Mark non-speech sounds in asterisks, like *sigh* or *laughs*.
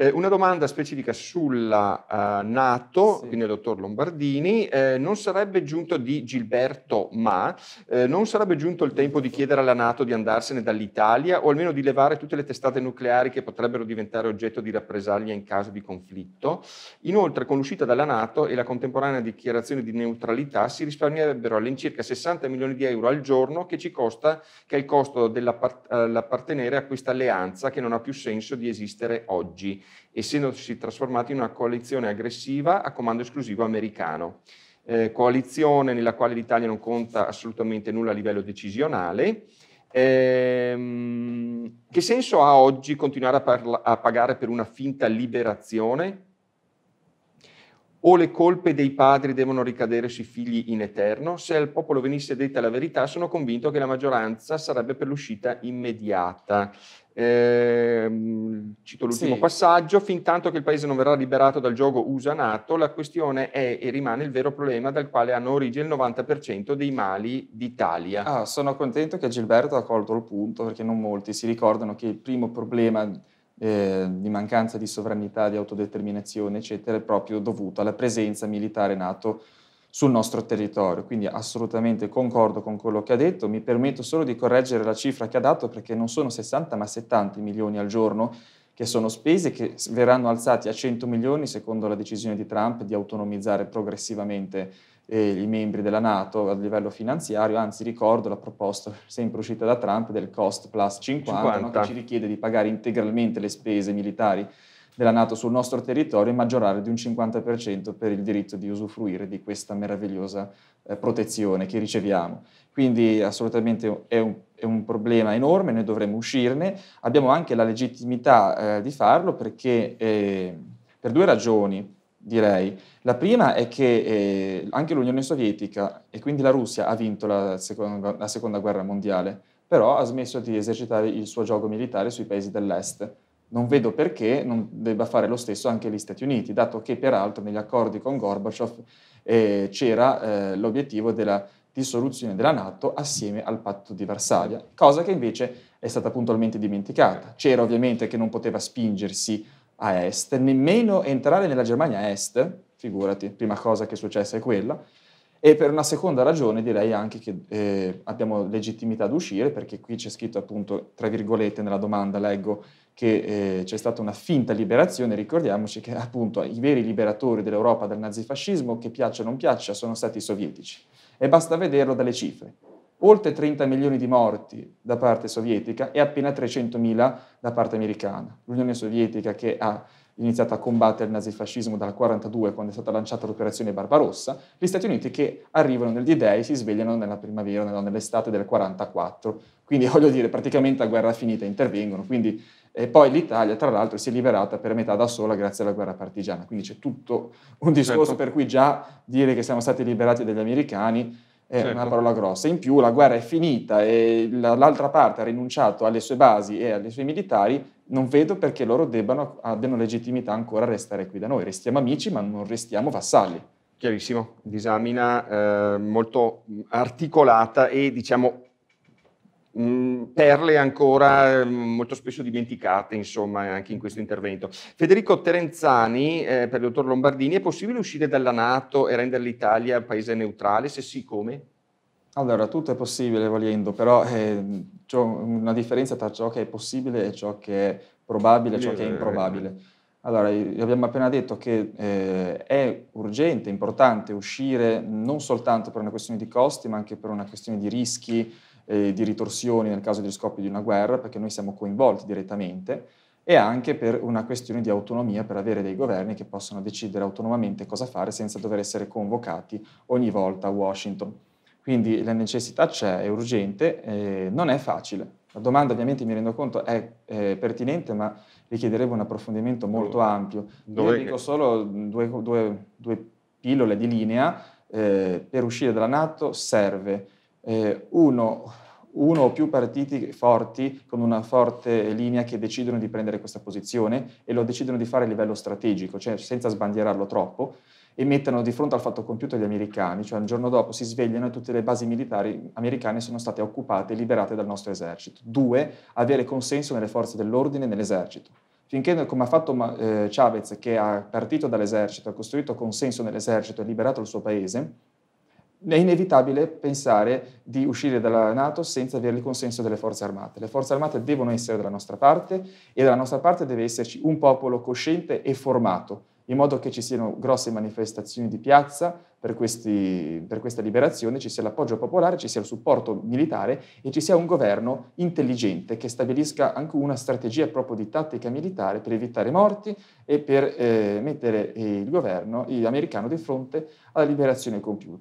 Eh, una domanda specifica sulla uh, Nato, sì. quindi al dottor Lombardini, eh, non sarebbe giunto di Gilberto Ma, eh, non sarebbe giunto il tempo di chiedere alla Nato di andarsene dall'Italia o almeno di levare tutte le testate nucleari che potrebbero diventare oggetto di rappresaglia in caso di conflitto? Inoltre, con l'uscita dalla Nato e la contemporanea dichiarazione di neutralità si risparmierebbero all'incirca 60 milioni di euro al giorno che ci costa, che è il costo dell'appartenere eh, a questa alleanza che non ha più senso di esistere oggi essendosi trasformati in una coalizione aggressiva a comando esclusivo americano. Eh, coalizione nella quale l'Italia non conta assolutamente nulla a livello decisionale. Ehm, che senso ha oggi continuare a, parla- a pagare per una finta liberazione o le colpe dei padri devono ricadere sui figli in eterno? Se al popolo venisse detta la verità, sono convinto che la maggioranza sarebbe per l'uscita immediata. Eh, cito l'ultimo sì. passaggio, fin tanto che il paese non verrà liberato dal gioco USA-NATO, la questione è e rimane il vero problema dal quale hanno origine il 90% dei mali d'Italia. Ah, sono contento che Gilberto ha colto il punto, perché non molti si ricordano che il primo problema eh, di mancanza di sovranità, di autodeterminazione, eccetera, è proprio dovuto alla presenza militare NATO sul nostro territorio. Quindi assolutamente concordo con quello che ha detto, mi permetto solo di correggere la cifra che ha dato perché non sono 60 ma 70 milioni al giorno che sono spese che verranno alzati a 100 milioni secondo la decisione di Trump di autonomizzare progressivamente eh, i membri della Nato a livello finanziario, anzi ricordo la proposta sempre uscita da Trump del cost plus 50, 50. No, che ci richiede di pagare integralmente le spese militari della Nato sul nostro territorio e maggiorare di un 50% per il diritto di usufruire di questa meravigliosa eh, protezione che riceviamo. Quindi assolutamente è un, è un problema enorme, noi dovremmo uscirne. Abbiamo anche la legittimità eh, di farlo perché eh, per due ragioni direi. La prima è che eh, anche l'Unione Sovietica e quindi la Russia ha vinto la seconda, la seconda guerra mondiale, però ha smesso di esercitare il suo gioco militare sui paesi dell'est non vedo perché non debba fare lo stesso anche gli Stati Uniti, dato che peraltro negli accordi con Gorbaciov eh, c'era eh, l'obiettivo della dissoluzione della Nato assieme al patto di Varsavia, cosa che invece è stata puntualmente dimenticata. C'era ovviamente che non poteva spingersi a est, nemmeno entrare nella Germania est, figurati, prima cosa che è successa è quella, e per una seconda ragione direi anche che eh, abbiamo legittimità ad uscire, perché qui c'è scritto appunto, tra virgolette, nella domanda leggo che eh, c'è stata una finta liberazione, ricordiamoci che appunto i veri liberatori dell'Europa dal nazifascismo, che piaccia o non piaccia, sono stati i sovietici. E basta vederlo dalle cifre oltre 30 milioni di morti da parte sovietica e appena 300 mila da parte americana. L'Unione Sovietica che ha iniziato a combattere il nazifascismo dal 1942 quando è stata lanciata l'operazione Barbarossa, gli Stati Uniti che arrivano nel D-Day e si svegliano nella primavera, nell'estate del 1944. Quindi *laughs* voglio dire, praticamente la guerra finita intervengono. Quindi, e poi l'Italia, tra l'altro, si è liberata per metà da sola grazie alla guerra partigiana. Quindi c'è tutto un discorso certo. per cui già dire che siamo stati liberati dagli americani è certo. una parola grossa. In più la guerra è finita e l'altra parte ha rinunciato alle sue basi e alle sue militari, non vedo perché loro debbano, abbiano legittimità ancora a restare qui da noi. Restiamo amici ma non restiamo vassalli. Chiarissimo, disamina eh, molto articolata e diciamo Mm, perle ancora ehm, molto spesso dimenticate, insomma, anche in questo intervento. Federico Terenzani, eh, per il dottor Lombardini, è possibile uscire dalla Nato e rendere l'Italia un paese neutrale? Se sì, come? Allora, tutto è possibile volendo, però eh, c'è una differenza tra ciò che è possibile e ciò che è probabile e ciò che è eh, improbabile. Eh. Allora, abbiamo appena detto che eh, è urgente, importante uscire non soltanto per una questione di costi, ma anche per una questione di rischi eh, di ritorsioni nel caso di scoppio di una guerra, perché noi siamo coinvolti direttamente, e anche per una questione di autonomia, per avere dei governi che possono decidere autonomamente cosa fare senza dover essere convocati ogni volta a Washington. Quindi la necessità c'è, è urgente, eh, non è facile. La domanda ovviamente mi rendo conto è eh, pertinente, ma richiederebbe un approfondimento molto ampio. Dov'è Io dico che... solo due, due, due, pillole di linea, eh, per uscire dalla Nato serve eh, uno, uno, o più partiti forti con una forte linea che decidono di prendere questa posizione e lo decidono di fare a livello strategico, cioè senza sbandierarlo troppo, e mettono di fronte al fatto compiuto gli americani, cioè il giorno dopo si svegliano e tutte le basi militari americane sono state occupate e liberate dal nostro esercito. Due, avere consenso nelle forze dell'ordine e nell'esercito finché, come ha fatto eh, Chavez, che ha partito dall'esercito, ha costruito consenso nell'esercito e liberato il suo paese, è inevitabile pensare di uscire dalla Nato senza avere il consenso delle forze armate. Le forze armate devono essere dalla nostra parte e dalla nostra parte deve esserci un popolo cosciente e formato, in modo che ci siano grosse manifestazioni di piazza per, questi, per questa liberazione, ci sia l'appoggio popolare, ci sia il supporto militare e ci sia un governo intelligente che stabilisca anche una strategia proprio di tattica militare per evitare morti e per eh, mettere il governo americano di fronte alla liberazione compiuta.